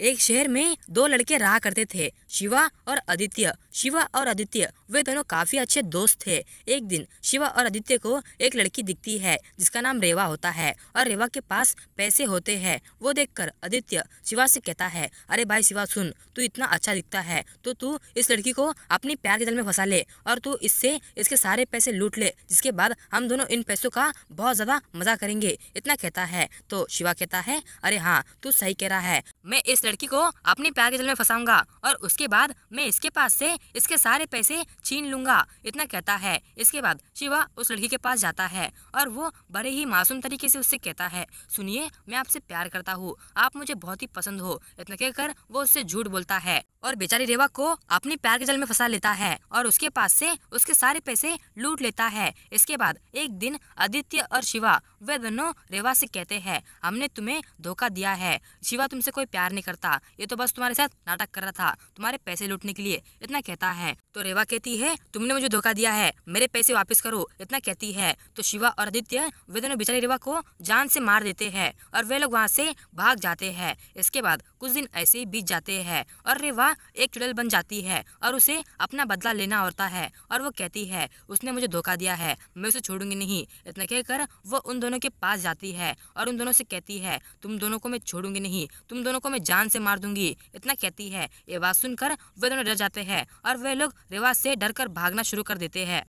एक शहर में दो लड़के रहा करते थे शिवा और आदित्य शिवा और आदित्य वे दोनों काफी अच्छे दोस्त थे एक दिन शिवा और आदित्य को एक लड़की दिखती है जिसका नाम रेवा होता है और रेवा के पास पैसे होते हैं वो देखकर आदित्य शिवा से कहता है अरे भाई शिवा सुन तू इतना अच्छा दिखता है तो तू इस लड़की को अपनी प्यार के दल में फंसा ले और तू इससे इसके सारे पैसे लूट ले जिसके बाद हम दोनों इन पैसों का बहुत ज्यादा मजा करेंगे इतना कहता है तो शिवा कहता है अरे हाँ तू सही कह रहा है मैं इस लड़की को अपनी प्यार के जल में फंसाऊंगा और उसके बाद मैं इसके पास से इसके सारे पैसे छीन लूंगा इतना कहता है इसके बाद शिवा उस लड़की के पास जाता है और वो बड़े ही मासूम तरीके से उससे कहता है सुनिए मैं आपसे प्यार करता हूँ आप मुझे बहुत ही पसंद हो इतना कहकर वो उससे झूठ बोलता है और बेचारी रेवा को अपने प्यार के जल में फंसा लेता है और उसके पास से उसके सारे पैसे लूट लेता है इसके बाद एक दिन आदित्य और शिवा वे दोनों रेवा से कहते हैं हमने तुम्हें धोखा दिया है शिवा तुमसे कोई प्यार नहीं करता ये तो बस तुम्हारे साथ नाटक कर रहा था तुम्हारे पैसे लूटने के लिए इतना कहता है तो रेवा कहती है तुमने मुझे धोखा दिया है मेरे पैसे वापस करो इतना कहती है तो शिवा और आदित्य वे दोनों बेचारी रेवा को जान से मार देते हैं और वे लोग वहाँ से भाग जाते हैं इसके बाद कुछ दिन ऐसे ही बीत जाते हैं और रेवा एक चुड़ैल बन जाती है और उसे अपना बदला लेना होता है और वो कहती है उसने मुझे धोखा दिया है मैं उसे छोड़ूंगी नहीं इतना कहकर वो उन दोनों के पास जाती है और उन दोनों से कहती है तुम दोनों को मैं छोड़ूंगी नहीं तुम दोनों को मैं जान से मार दूंगी इतना कहती है ये बात सुनकर वे दोनों डर जाते हैं और वे लोग रेवा से डर भागना शुरू कर देते हैं